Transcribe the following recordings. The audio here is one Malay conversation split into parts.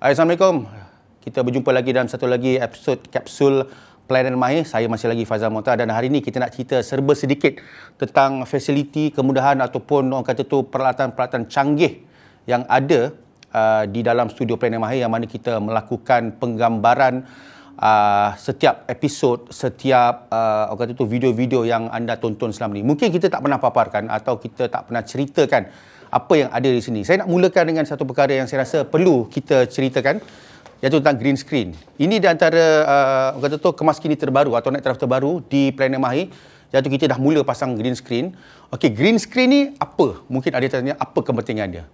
Hai, Assalamualaikum. Kita berjumpa lagi dalam satu lagi episod kapsul Planet Mahir. Saya masih lagi Fazal Mota dan hari ini kita nak cerita serba sedikit tentang fasiliti, kemudahan ataupun orang kata tu peralatan-peralatan canggih yang ada uh, di dalam studio Planet Mahir yang mana kita melakukan penggambaran uh, setiap episod, setiap uh, orang kata tu video-video yang anda tonton selama ini. Mungkin kita tak pernah paparkan atau kita tak pernah ceritakan apa yang ada di sini. Saya nak mulakan dengan satu perkara yang saya rasa perlu kita ceritakan iaitu tentang green screen. Ini di antara uh, kata tu kini terbaru atau naik taraf terbaru di Planet Mahir iaitu kita dah mula pasang green screen. Okey, green screen ni apa? Mungkin ada tanya apa kepentingannya?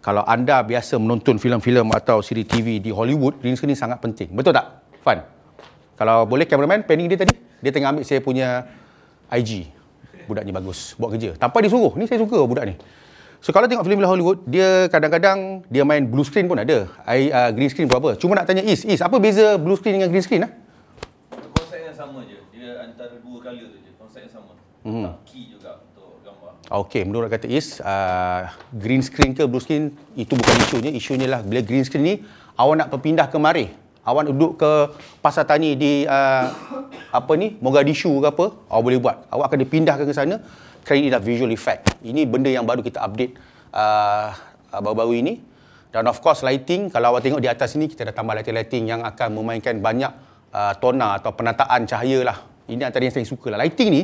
Kalau anda biasa menonton filem-filem atau siri TV di Hollywood, green screen ni sangat penting. Betul tak? Fun. Kalau boleh cameraman panning dia tadi. Dia tengah ambil saya punya IG. Budak ni bagus. Buat kerja. Tanpa disuruh. Ni saya suka budak ni. So kalau tengok filem Hollywood, dia kadang-kadang dia main blue screen pun ada. I, uh, green screen pun apa. Cuma nak tanya Is, Is apa beza blue screen dengan green screen? Ha? Ah? Konsep yang sama je. Dia antara dua color tu je. Konsep yang sama. Hmm. Key juga untuk gambar. Okay, menurut kata Is, uh, green screen ke blue screen, itu bukan isunya. Isunya lah bila green screen ni, awak nak berpindah ke mari awak nak duduk ke pasar tani di uh, apa ni Mogadishu ke apa awak boleh buat awak akan dipindahkan ke sana kerana ini dah visual effect ini benda yang baru kita update uh, baru-baru ini dan of course lighting kalau awak tengok di atas ini kita dah tambah lighting-lighting yang akan memainkan banyak uh, tona atau penataan cahaya lah ini antara yang saya suka lah lighting ni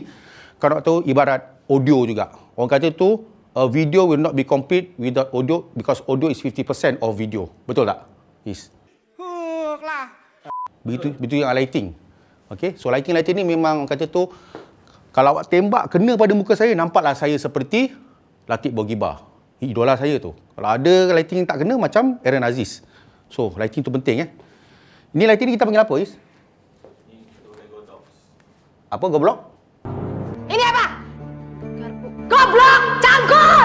kalau nak tahu ibarat audio juga orang kata tu a video will not be complete without audio because audio is 50% of video betul tak? Yes lah. Begitu, begitu yang lighting. Okey, so lighting lighting ni memang kata tu kalau awak tembak kena pada muka saya nampaklah saya seperti Latif Bogiba. Idola saya tu. Kalau ada lighting yang tak kena macam Aaron Aziz. So, lighting tu penting eh. Ini lighting ni kita panggil apa, Is? Apa goblok? Ini apa? Goblok cangkul!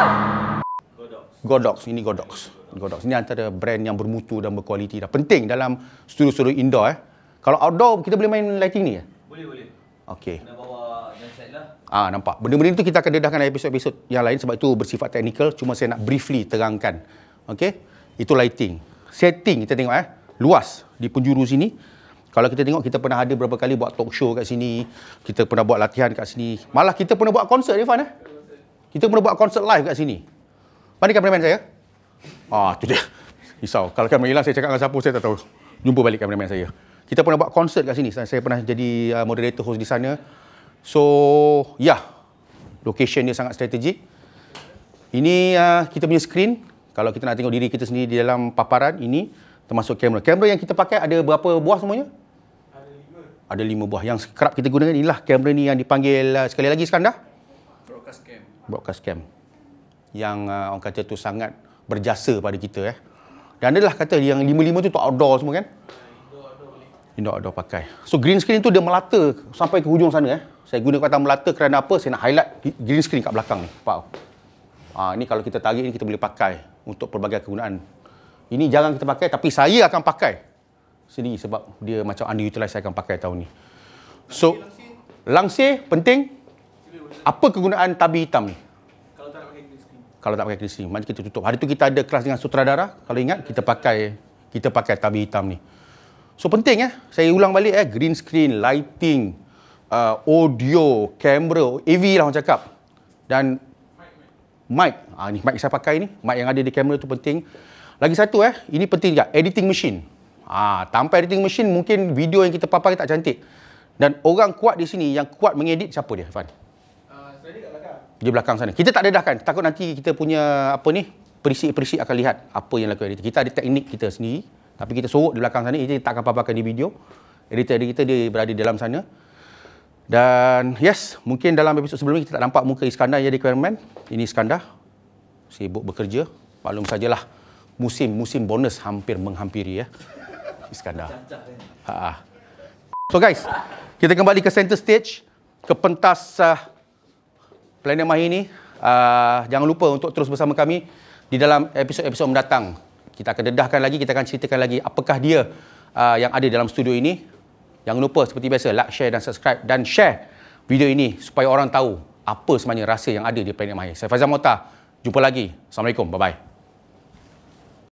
Godox. Godox, ini Godox. Godox. Godox. Ini antara brand yang bermutu dan berkualiti dah penting dalam studio-studio indoor eh. Kalau outdoor kita boleh main lighting ni ya. Boleh, boleh. Okey. Kena bawa lah. ah, nampak. Benda-benda itu kita akan dedahkan dalam episod-episod yang lain sebab itu bersifat teknikal. cuma saya nak briefly terangkan. Okey. Itu lighting. Setting kita tengok eh. Luas di penjuru sini. Kalau kita tengok kita pernah ada berapa kali buat talk show kat sini, kita pernah buat latihan kat sini. Malah kita pernah buat konsert Irfan eh. Kita pernah buat konsert live kat sini. Mana kamera saya? Ah, Ah, tu dia. Risau. Kalau kamera hilang, saya cakap dengan siapa, saya tak tahu. Jumpa balik kameraman saya. Kita pernah buat konsert kat sini. Saya pernah jadi uh, moderator host di sana. So, ya. Yeah. Location dia sangat strategik. Ini uh, kita punya screen. Kalau kita nak tengok diri kita sendiri di dalam paparan ini, termasuk kamera. Kamera yang kita pakai ada berapa buah semuanya? Ada lima. Ada lima buah. Yang kerap kita gunakan inilah kamera ni yang dipanggil uh, sekali lagi sekandar. Broadcast cam. Broadcast cam. Yang uh, orang kata tu sangat berjasa pada kita eh. Dan adalah kata yang lima-lima tu tak outdoor semua kan? Indoor outdoor pakai. So green screen tu dia melata sampai ke hujung sana eh. Saya guna kata melata kerana apa? Saya nak highlight green screen kat belakang ni. Nampak? Ah, ha, ini kalau kita tarik ni kita boleh pakai untuk pelbagai kegunaan. Ini jangan kita pakai tapi saya akan pakai sendiri sebab dia macam underutilized saya akan pakai tahun ni. So, langsir penting. Apa kegunaan tabi hitam ni? kalau tak pakai kerisi. Maknanya kita tutup. Hari tu kita ada kelas dengan sutradara. Kalau ingat, kita pakai kita pakai tabi hitam ni. So, penting ya. Eh? Saya ulang balik. Eh? Green screen, lighting, uh, audio, kamera, AV lah orang cakap. Dan mic. Ha, ni mic saya pakai ni. Mic yang ada di kamera tu penting. Lagi satu, eh, ini penting juga. Editing machine. Ha, tanpa editing machine, mungkin video yang kita papai tak cantik. Dan orang kuat di sini, yang kuat mengedit siapa dia, Fadi? di belakang sana. Kita tak dedahkan. Takut nanti kita punya apa ni? Perisik-perisik akan lihat apa yang lakukan editor. Kita ada teknik kita sendiri. Tapi kita sorok di belakang sana. Kita tak akan paparkan di video. Editor kita dia berada dalam sana. Dan yes, mungkin dalam episod sebelum ni kita tak nampak muka Iskandar yang jadi cameraman. Ini Iskandar. Sibuk bekerja. Maklum sajalah. Musim-musim bonus hampir menghampiri ya. Iskandar. Ha -ha. So guys, kita kembali ke center stage. Ke pentas uh, Planet Mahi ini. Uh, ah, jangan lupa untuk terus bersama kami di dalam episod-episod mendatang. Kita akan dedahkan lagi, kita akan ceritakan lagi apakah dia uh, yang ada dalam studio ini. Jangan lupa seperti biasa like, share dan subscribe dan share video ini supaya orang tahu apa sebenarnya rasa yang ada di Planet Mahi. Saya Faizal Mota. Jumpa lagi. Assalamualaikum. Bye-bye.